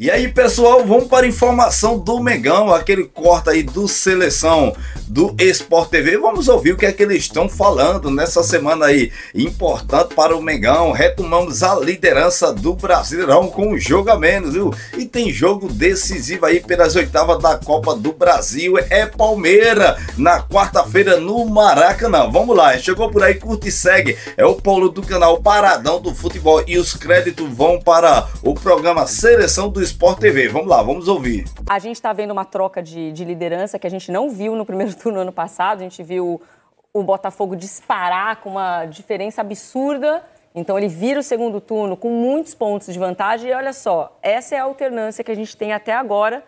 E aí, pessoal, vamos para a informação do megão, aquele corte aí do seleção do Sport TV. Vamos ouvir o que é que eles estão falando nessa semana aí importante para o megão. Retomamos a liderança do Brasileirão com um jogo a menos, viu? E tem jogo decisivo aí pelas oitavas da Copa do Brasil. É Palmeira na quarta-feira no Maracanã. Vamos lá, chegou por aí, curte e segue. É o Paulo do canal Paradão do Futebol e os créditos vão para o programa Seleção do Sport TV. Vamos lá, vamos ouvir. A gente está vendo uma troca de, de liderança que a gente não viu no primeiro turno ano passado. A gente viu o Botafogo disparar com uma diferença absurda. Então ele vira o segundo turno com muitos pontos de vantagem. E olha só, essa é a alternância que a gente tem até agora.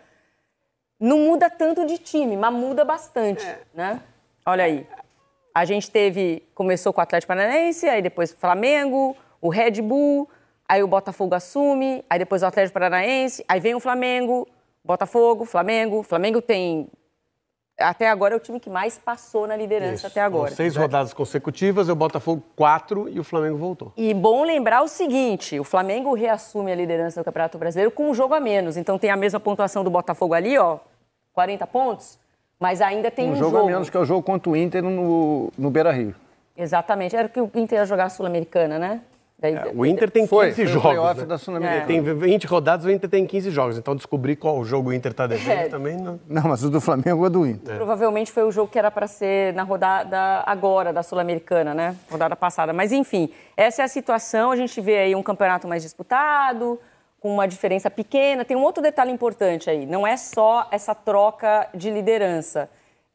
Não muda tanto de time, mas muda bastante, é. né? Olha aí. A gente teve, começou com o Atlético Paranaense, aí depois Flamengo, o Red Bull, aí o Botafogo assume, aí depois o Atlético Paranaense, aí vem o Flamengo, Botafogo, Flamengo. Flamengo tem. Até agora é o time que mais passou na liderança Isso. até agora. seis rodadas consecutivas, o Botafogo quatro e o Flamengo voltou. E bom lembrar o seguinte: o Flamengo reassume a liderança do Campeonato Brasileiro com um jogo a menos. Então tem a mesma pontuação do Botafogo ali, ó, 40 pontos, mas ainda tem um, um jogo. Um jogo a menos, que é o jogo contra o Inter no, no Beira Rio. Exatamente. Era que o Inter ia jogar a Sul-Americana, né? Daí, é, o Inter tem 15 foi jogos. Né? da sul É. Tem 20 rodadas, o Inter tem 15 jogos. Então descobrir qual jogo o Inter está é. devendo é. também não. Não, mas o do Flamengo é do Inter. É. Provavelmente foi o jogo que era para ser na rodada agora da Sul-Americana, né? Rodada passada. Mas enfim, essa é a situação. A gente vê aí um campeonato mais disputado, com uma diferença pequena. Tem um outro detalhe importante aí. Não é só essa troca de liderança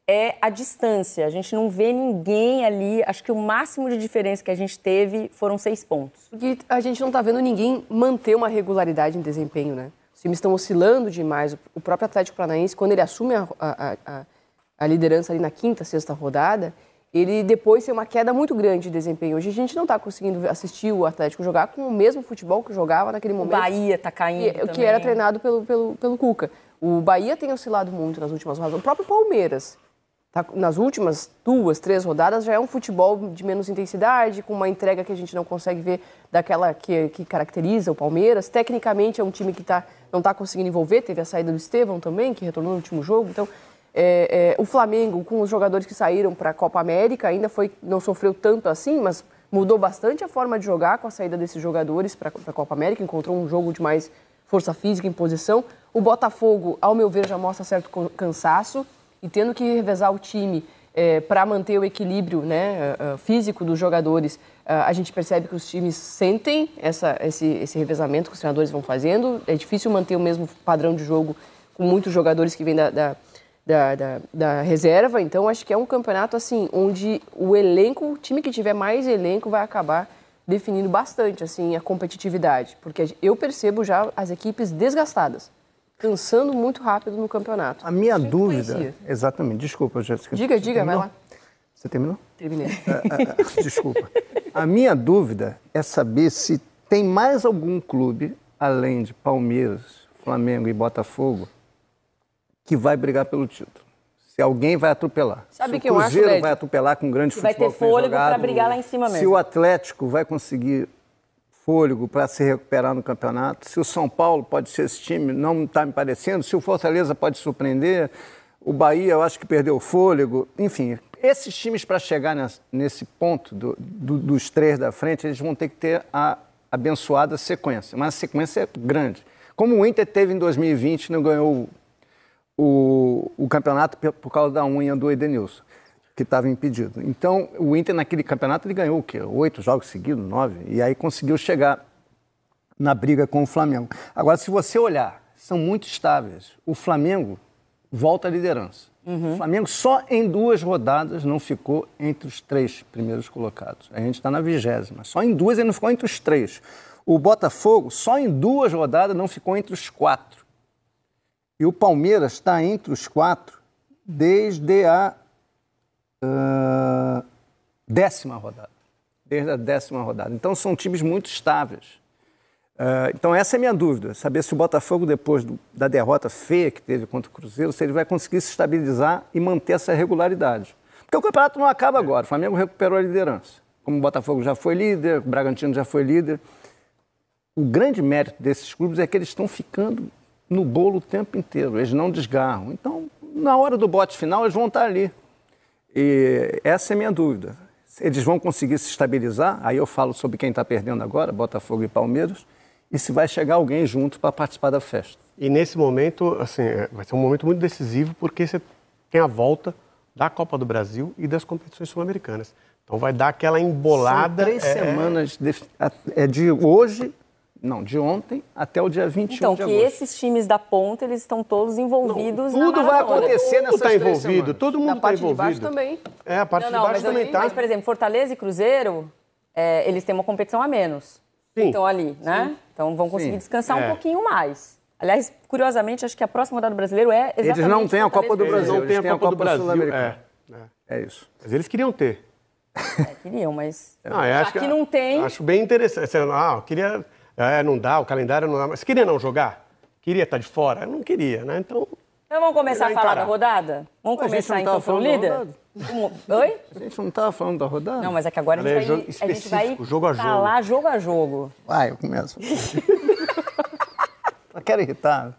é a distância. A gente não vê ninguém ali. Acho que o máximo de diferença que a gente teve foram seis pontos. Porque a gente não está vendo ninguém manter uma regularidade em desempenho, né? Os times estão oscilando demais. O próprio Atlético Paranaense, quando ele assume a, a, a, a liderança ali na quinta, sexta rodada, ele depois tem uma queda muito grande de desempenho. Hoje a gente não está conseguindo assistir o Atlético jogar com o mesmo futebol que jogava naquele momento. Tá é, o Bahia está caindo. Que, que, era treinado pelo, pelo, pelo Cuca. O Bahia tem oscilado muito nas últimas rodadas. O próprio Palmeiras tá, nas últimas duas, três rodadas, já é um futebol de menos intensidade, com uma entrega que a gente não consegue ver daquela que, que caracteriza o Palmeiras. Tecnicamente é um time que tá, não está conseguindo envolver, teve a saída do Estevão também, que retornou no último jogo. Então, é, é, o Flamengo, com os jogadores que saíram para a Copa América, ainda foi não sofreu tanto assim, mas mudou bastante a forma de jogar com a saída desses jogadores para a Copa América, encontrou um jogo de mais força física, imposição. O Botafogo, ao meu ver, já mostra certo cansaço e tendo que revezar o time é, eh, para manter o equilíbrio né, eh, eh, físico dos jogadores, a gente percebe que os times sentem essa, esse, esse revezamento que os treinadores vão fazendo. É difícil manter o mesmo padrão de jogo com muitos jogadores que vêm da, da da, da, da, reserva. Então, acho que é um campeonato assim, onde o elenco, o time que tiver mais elenco, vai acabar definindo bastante assim a competitividade, porque eu percebo já as equipes desgastadas cansando muito rápido no campeonato. A minha Isso é dúvida. Exatamente. Desculpa, Jéssica. Diga, diga, terminou? vai lá. Você terminou? Terminei. Ah, ah, ah, desculpa. A minha dúvida é saber se tem mais algum clube, além de Palmeiras, Flamengo e Botafogo, que vai brigar pelo título. Se alguém vai atropelar. Sabe se o que Cruzeiro eu acho, Cruzeiro vai atropelar com um grande que futebol. Vai ter fôlego para brigar lá em cima mesmo. Se o Atlético vai conseguir fôlego para se recuperar no campeonato. Se o São Paulo pode ser esse time, não está me parecendo. Se o Fortaleza pode surpreender. O Bahia, eu acho que perdeu o fôlego. Enfim, esses times, para chegar nesse ponto do, do, dos três da frente, eles vão ter que ter a abençoada sequência. Mas a sequência é grande. Como o Inter teve em 2020, não ganhou o, o campeonato por, por causa da unha do Edenilson que estava impedido. Então, o Inter naquele campeonato ele ganhou o quê? Oito jogos seguidos, nove, e aí conseguiu chegar na briga com o Flamengo. Agora, se você olhar, são muito estáveis. O Flamengo volta à liderança. Uhum. O Flamengo só em duas rodadas não ficou entre os três primeiros colocados. A gente está na vigésima. Só em duas ele não ficou entre os três. O Botafogo só em duas rodadas não ficou entre os quatro. E o Palmeiras está entre os quatro desde a ah, décima rodada. Desde a décima rodada. Então são times muito estáveis. Uh, então essa é a minha dúvida, saber se o Botafogo, depois do, da derrota feia que teve contra o Cruzeiro, se ele vai conseguir se estabilizar e manter essa regularidade. Porque o campeonato não acaba agora, o Flamengo recuperou a liderança. Como o Botafogo já foi líder, o Bragantino já foi líder. O grande mérito desses clubes é que eles estão ficando no bolo o tempo inteiro, eles não desgarram. Então, na hora do bote final, eles vão estar ali. E essa é a minha dúvida. Eles vão conseguir se estabilizar? Aí eu falo sobre quem está perdendo agora, Botafogo e Palmeiras, e se vai chegar alguém junto para participar da festa. E nesse momento, assim, é, vai ser um momento muito decisivo porque você tem a volta da Copa do Brasil e das competições sul-americanas. Então vai dar aquela embolada. São três é, é... semanas de, é, de hoje não, de ontem até o dia 21 então, de agosto. Então, que esses times da ponta, eles estão todos envolvidos não, Tudo vai acontecer nessa tá envolvido, todo mundo está envolvido. A parte de baixo também. É, a parte não, não, de baixo também está. Mas, por exemplo, Fortaleza e Cruzeiro, é, eles têm uma competição a menos. Sim. Então, ali, né? Então, vão conseguir Sim. descansar é. um pouquinho mais. Aliás, curiosamente, acho que a próxima rodada do Brasileiro é exatamente... Eles não têm a Copa do Brasil. Eles não têm a Copa do Brasil, é. É isso. Mas eles queriam ter. É, queriam, mas. É. Não, acho que, que, não tem. Acho bem interessante. Ah, eu queria é, não dá, o calendário não dá. Mas queria não jogar? Queria estar de fora? Eu não queria, né? Então. Então vamos começar a falar encarar. da rodada? Vamos mas começar então o líder? Oi? A gente não estava falando da rodada? Não, mas é que agora a gente, é vai, a gente vai jogo a jogo. falar jogo a jogo. Vai, eu começo. eu quero irritar.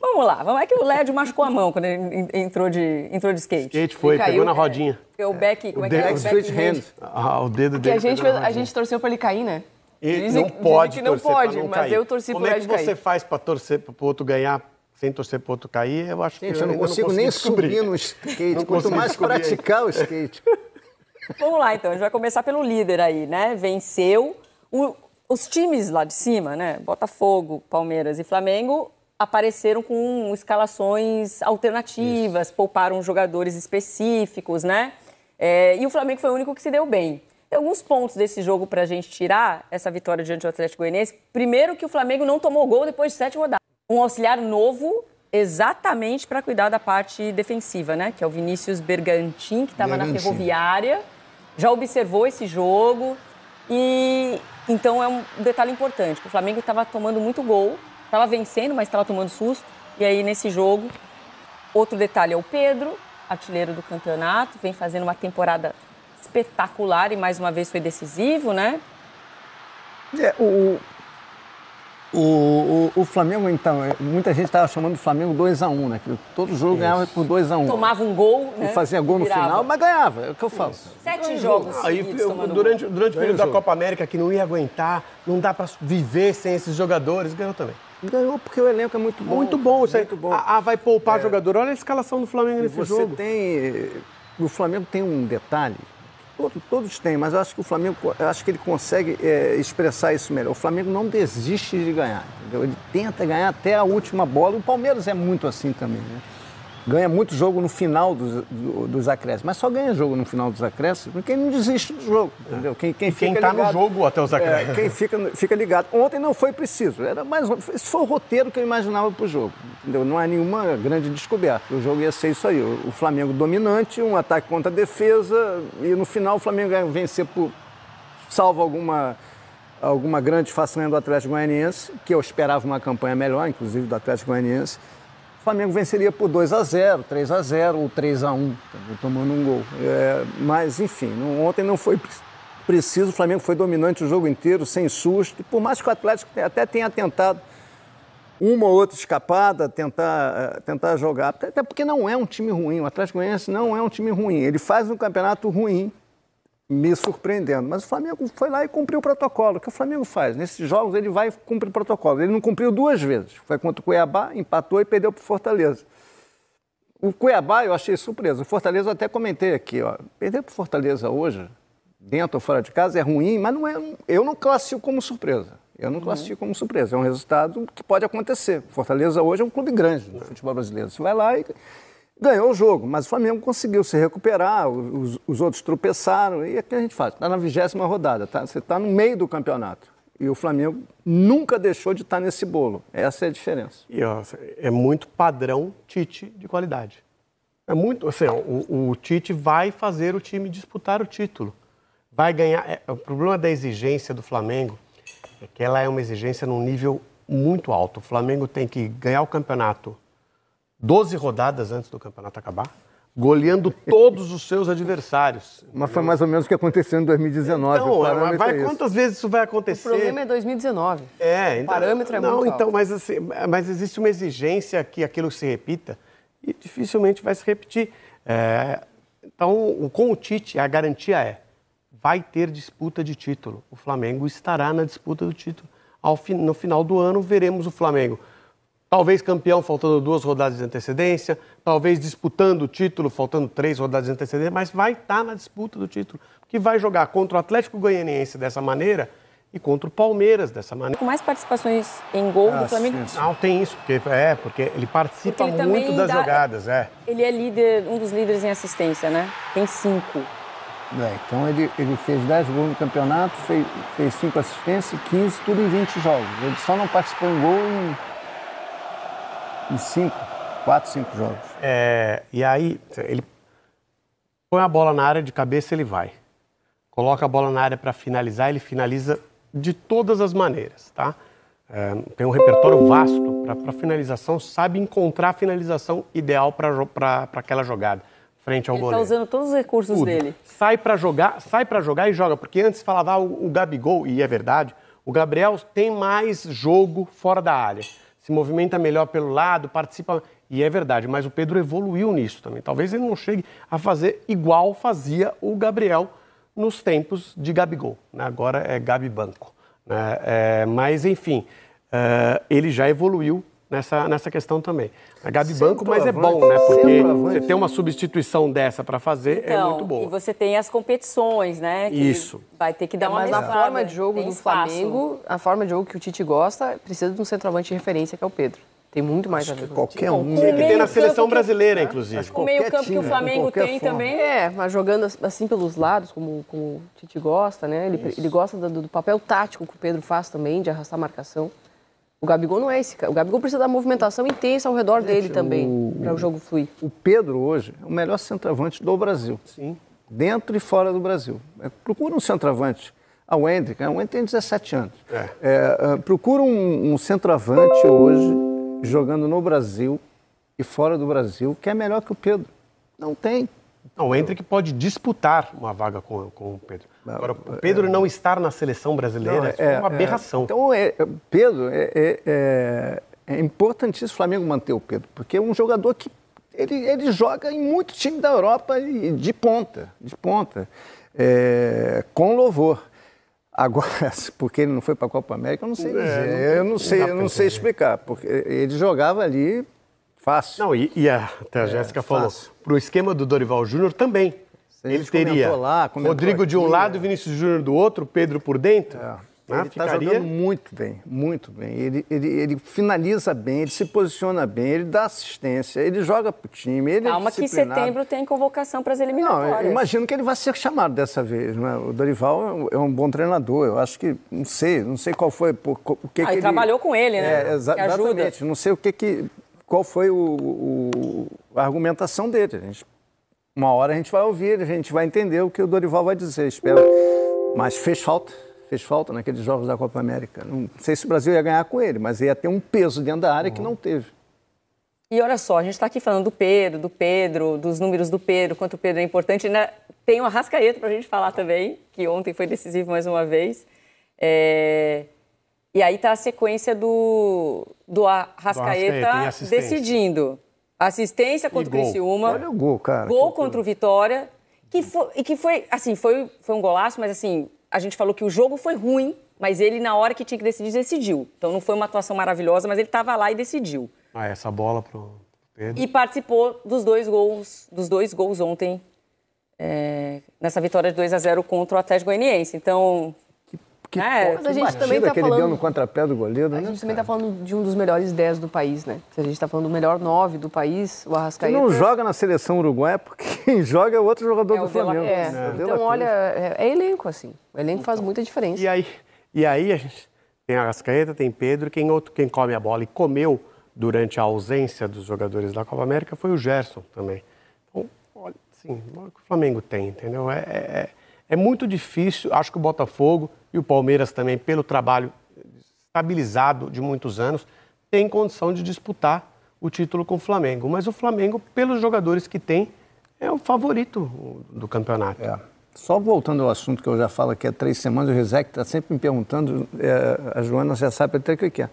Vamos lá, vamos. É que o LED machucou a mão quando ele entrou de, entrou de skate. Skate foi, caiu, pegou na rodinha. É, o back, como é que é? O, o back hand. hand. Ah, o dedo dele. Que a gente, a gente torceu pra ele cair, né? E dizem, não pode dizem que não pode, não mas cair. eu torci Como por é que você cair. faz para torcer para o outro ganhar sem torcer para o outro cair? Eu acho Sim, que eu, eu não consigo nem descobrir. subir no skate, quanto mais praticar aí. o skate. Vamos lá, então. A gente vai começar pelo líder aí, né? Venceu. O, os times lá de cima, né? Botafogo, Palmeiras e Flamengo apareceram com escalações alternativas, Isso. pouparam jogadores específicos, né? É, e o Flamengo foi o único que se deu bem alguns pontos desse jogo para a gente tirar essa vitória diante do Atlético Goianiense. Primeiro que o Flamengo não tomou gol depois de sete rodadas. Um auxiliar novo exatamente para cuidar da parte defensiva, né? Que é o Vinícius Bergantin, que estava na Ferroviária. Já observou esse jogo e então é um detalhe importante. O Flamengo estava tomando muito gol, estava vencendo, mas estava tomando susto. E aí nesse jogo, outro detalhe é o Pedro, artilheiro do campeonato, vem fazendo uma temporada espetacular e mais uma vez foi decisivo, né? É, o, o, o, o, Flamengo, então, é, muita gente estava chamando o Flamengo 2x1, um, né? Todo jogo Isso. ganhava por 2x1. Um. Tomava um gol, né? Fazia gol no Virava. final, mas ganhava, é o que eu falo. Isso. Sete jogos. Aí, ah, eu, durante, durante o período da Copa América, que não ia aguentar, não dá para viver sem esses jogadores, ganhou também. Ganhou porque o elenco é muito bom. Muito bom, você, muito bom. Ah, vai poupar é. jogador. Olha a escalação do Flamengo nesse você jogo. Você tem. Eh, o Flamengo tem um detalhe Todos, todos têm, mas eu acho que o Flamengo, eu acho que ele consegue é, expressar isso melhor. O Flamengo não desiste de ganhar, entendeu? Ele tenta ganhar até a última bola. O Palmeiras é muito assim também, né? ganha muito jogo no final dos, dos acréscimos. Mas só ganha jogo no final dos acréscimos quem não desiste do jogo, entendeu? É. Quem, quem, quem está no jogo até os é, acréscimos. É, quem fica, fica ligado. Ontem não foi preciso. Era mais, esse foi o roteiro que eu imaginava para o jogo. Entendeu? Não há nenhuma grande descoberta. O jogo ia ser isso aí. O Flamengo dominante, um ataque contra a defesa, e no final o Flamengo ia vencer por, salvo alguma alguma grande façanha do Atlético Goianiense, que eu esperava uma campanha melhor, inclusive do Atlético Goianiense o Flamengo venceria por 2 a 0 3 a 0 ou 3 a 1 tomando um gol. É, mas, enfim, não, ontem não foi preciso. O Flamengo foi dominante o jogo inteiro, sem susto. E por mais que o Atlético até tenha tentado uma ou outra escapada, tentar, eh, tentar jogar. Até porque não é um time ruim. O Atlético Goianiense não é um time ruim. Ele faz um campeonato ruim, me surpreendendo. Mas o Flamengo foi lá e cumpriu o protocolo, que o Flamengo faz. Nesses jogos ele vai cumprir o protocolo. Ele não cumpriu duas vezes. Foi contra o Cuiabá, empatou e perdeu para o Fortaleza. O Cuiabá eu achei surpresa. O Fortaleza eu até comentei aqui, ó. Perder para o Fortaleza hoje, dentro ou fora de casa, é ruim, mas não é, eu não classifico como surpresa. Eu não uhum. classifico como surpresa. É um resultado que pode acontecer. Fortaleza hoje é um clube grande no futebol brasileiro. Você vai lá e ganhou o jogo, mas o Flamengo conseguiu se recuperar, os, os outros tropeçaram, e é o que a gente faz? Está na vigésima rodada, tá? você está no meio do campeonato. E o Flamengo nunca deixou de estar tá nesse bolo. Essa é a diferença. E ó, é muito padrão Tite de qualidade. É muito, assim, ó, o, o, Tite vai fazer o time disputar o título. Vai ganhar. É, o problema da exigência do Flamengo é que ela é uma exigência num nível muito alto. O Flamengo tem que ganhar o campeonato 12 rodadas antes do campeonato acabar, goleando todos os seus adversários. Mas foi mais ou menos o que aconteceu em 2019. Então, vai, é quantas vezes isso vai acontecer? O problema é 2019. É, então, o parâmetro é não, muito então, alto. Mas, assim, mas existe uma exigência que aquilo se repita e dificilmente vai se repetir. É, então, com o Tite, a garantia é vai ter disputa de título. O Flamengo estará na disputa do título. Ao, no final do ano, veremos o Flamengo Talvez campeão faltando duas rodadas de antecedência, talvez disputando o título faltando três rodadas de antecedência, mas vai estar tá na disputa do título. Que vai jogar contra o Atlético Goianiense dessa maneira e contra o Palmeiras dessa maneira. Com mais participações em gol ah, do Flamengo? Sim. Não, tem isso, porque, é, porque ele participa porque ele muito das dá, jogadas, é. Ele é líder, um dos líderes em assistência, né? Tem cinco. É, então ele, ele fez 10 gols no campeonato, fez, fez 5 assistências, 15, tudo em 20 jogos. Ele só não participou em gol em em cinco, quatro, cinco jogos. É, e aí, ele põe a bola na área de cabeça, ele vai. Coloca a bola na área para finalizar, ele finaliza de todas as maneiras, tá? É, tem um repertório vasto para finalização, sabe encontrar a finalização ideal para aquela jogada, frente ao ele tá goleiro. Ele está usando todos os recursos Tudo. dele. Sai para jogar, sai para jogar e joga, porque antes falava ah, o, o Gabigol, e é verdade, o Gabriel tem mais jogo fora da área se movimenta melhor pelo lado, participa. E é verdade, mas o Pedro evoluiu nisso também. Talvez ele não chegue a fazer igual fazia o Gabriel nos tempos de Gabigol. Né? Agora é Gabi Banco. Né? É, mas, enfim, é, ele já evoluiu nessa, nessa questão também. A Gabi Banco, mas é bom, né? Porque você ter uma substituição dessa para fazer é então, é muito bom. E você tem as competições, né? Que Isso. Vai ter que é, dar mais uma Mas a forma de jogo tem do espaço. Flamengo, a forma de jogo que o Tite gosta, precisa de um centroavante de referência, que é o Pedro. Tem muito mais Acho a ver. Qualquer um. Tem que tem na seleção que... brasileira, inclusive. Com o meio-campo que o Flamengo tem forma. também. É, mas jogando assim pelos lados, como, como o Tite gosta, né? Ele, ele gosta do, do papel tático que o Pedro faz também, de arrastar marcação. O Gabigol não é esse cara. O Gabigol precisa da movimentação intensa ao redor Gente, dele também, para o jogo fluir. O Pedro hoje é o melhor centroavante do Brasil. Sim. Dentro e fora do Brasil. É, procura um centroavante. A ah, Wendrick, a ah, Wendrick tem 17 anos. É. É, ah, procura um, um centroavante hoje jogando no Brasil e fora do Brasil que é melhor que o Pedro. Não tem. Não, o Hendrick pode disputar uma vaga com, com o Pedro. Agora, o Pedro não estar na seleção brasileira não, é, uma é. aberração. então, é, é, Pedro, é, importantíssimo o Flamengo manter o Pedro, porque é um jogador que ele, ele joga em muito time da Europa e de ponta, de ponta, com louvor. Agora, porque ele não foi para a Copa América, eu não sei dizer. É, não eu não sei, eu não sei explicar, porque ele jogava ali fácil. Não, e, e a, até a é, Jéssica falou, para o esquema do Dorival Júnior também. Ele teria lá, Rodrigo de um lado, é. Vinícius Júnior do outro, Pedro por dentro. É. Ah, ele ah, está ficaria... jogando muito bem, muito bem. Ele, ele, ele finaliza bem, ele se posiciona bem, ele dá assistência, ele joga para o time, ele é Calma é que em setembro tem convocação para as eliminatórias. Não, imagino que ele vai ser chamado dessa vez. Né? O Dorival é um é bom treinador, eu acho que, não sei, não sei qual foi... Por, o que ah, que ele trabalhou com ele, né? É, exa que ajuda. exatamente, não sei o que que... Qual foi o, o a argumentação dele. A gente uma hora a gente vai ouvir, a gente vai entender o que o Dorival vai dizer, espero. Mas fez falta, fez falta naqueles jogos da Copa América. Não sei se o Brasil ia ganhar com ele, mas ia ter um peso dentro da área uhum. que não teve. E olha só, a gente está aqui falando do Pedro, do Pedro, dos números do Pedro, quanto o Pedro é importante. Né? Tem o Arrascaeta para a gente falar também, que ontem foi decisivo mais uma vez. É... E aí está a sequência do, do Arrascaeta, do Arrascaeta decidindo. Assistência contra e o gol. Criciúma. Olha o gol, cara. Gol que contra o Vitória. Que foi, e que foi, assim, foi, foi um golaço, mas assim, a gente falou que o jogo foi ruim, mas ele, na hora que tinha que decidir, decidiu. Então não foi uma atuação maravilhosa, mas ele estava lá e decidiu. Ah, essa bola pro Pedro. E participou dos dois gols, dos dois gols ontem. É, nessa vitória de 2 a 0 contra o Atlético Goianiense. Então, que é, a gente também tá que ele deu no contrapé do goleiro, A né, gente tá cara? também está falando de um dos melhores 10 do país, né? Se a gente está falando do melhor 9 do país, o Arrascaeta... Ele não joga na seleção uruguaia é porque quem joga é outro jogador é do Flamengo. É. É. é então, olha, é, é, elenco, assim. O elenco então, faz muita diferença. E aí, e aí a gente tem Arrascaeta, tem Pedro, quem, outro, quem come a bola e comeu durante a ausência dos jogadores da Copa América foi o Gerson também. Então, olha, assim, o Flamengo tem, entendeu? é é muito difícil, acho que o Botafogo e o Palmeiras também, pelo trabalho estabilizado de muitos anos, tem condição de disputar o título com o Flamengo. Mas o Flamengo, pelos jogadores que tem, é o favorito do campeonato. É. Só voltando ao assunto que eu já falo aqui há três semanas, o Rizek está sempre me perguntando, é, a Joana já sabe até o que é.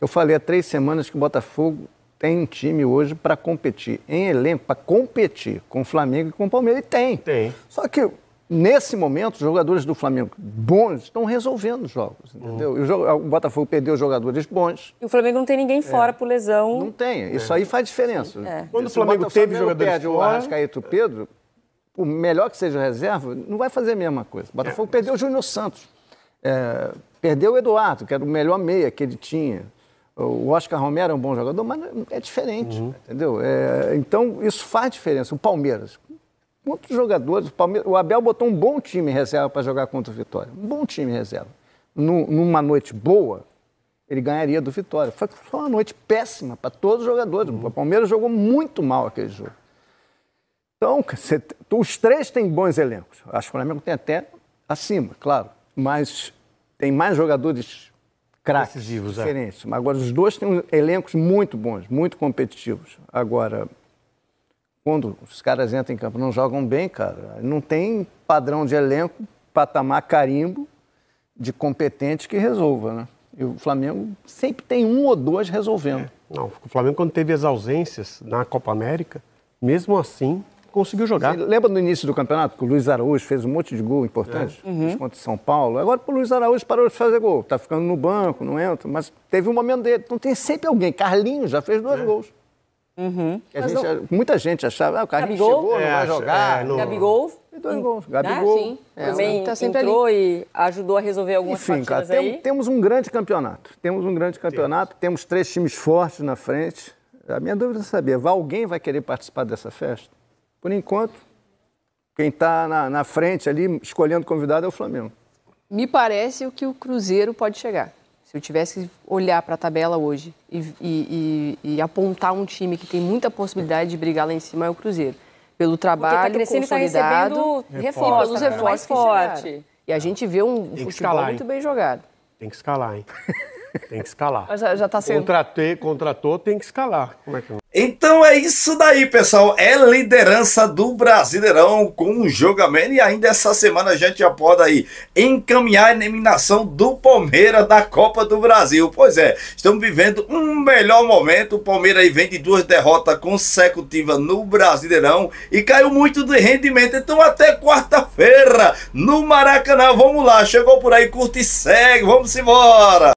Eu falei há três semanas que o Botafogo tem um time hoje para competir, em elenco, para competir com o Flamengo e com o Palmeiras. E tem. Tem. Só que nesse momento, os jogadores do Flamengo bons estão resolvendo os jogos, entendeu? Uhum. O, jogo, ah, o, Botafogo perdeu jogadores bons. E o Flamengo não tem ninguém é. fora é. por lesão. Não tem. Isso é. aí faz diferença. É. Quando o Flamengo, teve jogadores perde fora... o Arrascaeta e o Pedro, o melhor que seja reserva, não vai fazer a mesma coisa. O Botafogo é. perdeu o Júnior Santos. É, perdeu o Eduardo, que era o melhor meia que ele tinha. O Oscar Romero é um bom jogador, mas é diferente, uhum. entendeu? É, então, isso faz diferença. O Palmeiras. Quantos jogadores? O, o Abel botou um bom time reserva para jogar contra o Vitória. Um bom time reserva. No, numa noite boa, ele ganharia do Vitória. Foi só uma noite péssima para todos os jogadores. Uhum. O Palmeiras jogou muito mal aquele jogo. Então, os três têm bons elencos. Acho que o Flamengo tem até acima, claro. Mas tem mais jogadores craques, é. diferentes. É. Agora, os dois têm elencos muito bons, muito competitivos. Agora, quando os caras entram em campo, não jogam bem, cara. Não tem padrão de elenco, patamar carimbo de competente que resolva, né? E o Flamengo sempre tem um ou dois resolvendo. É. Não, o Flamengo, quando teve as ausências na Copa América, mesmo assim conseguiu jogar. Você lembra no início do campeonato que o Luiz Araújo fez um monte de gol importante é. uhum. contra São Paulo? Agora o Luiz Araújo parou de fazer gol. Tá ficando no banco, não entra, mas teve um momento dele. Então tem sempre alguém. Carlinhos já fez dois é. gols. Uhum. Gente, não... Muita gente achava, ah, o Carlinhos chegou, é, é, não vai jogar. É, no... Gabigol? E dois então, gols. Né, Gabigol. É, também tá entrou ali. e ajudou a resolver algumas Enfim, cara, tem, temos um grande campeonato. Temos um grande campeonato, temos. temos três times fortes na frente. A minha dúvida é saber, alguém vai querer participar dessa festa? Por enquanto, quem está na, na frente ali, escolhendo convidado, é o Flamengo. Me parece o que o Cruzeiro pode chegar. Se eu tivesse que olhar para a tabela hoje e, e, e, e, apontar um time que tem muita possibilidade de brigar lá em cima é o Cruzeiro. Pelo tá trabalho Porque tá consolidado, tá reforços, reforços, reforços mais forte. E a gente vê um, um muito bem jogado. Tem que escalar, hein? Tem que escalar. já, já tá sendo. Contratei, contratou, tem que escalar. Como é que é? então é isso daí, pessoal. É liderança do Brasileirão com o jogamento. E ainda essa semana a gente já pode aí encaminhar a eliminação do Palmeiras da Copa do Brasil. Pois é, estamos vivendo um melhor momento. O Palmeiras aí vem de duas derrotas consecutivas no Brasileirão e caiu muito de rendimento. Então até quarta-feira no Maracanã. Vamos lá, chegou por aí, curte e segue. Vamos embora.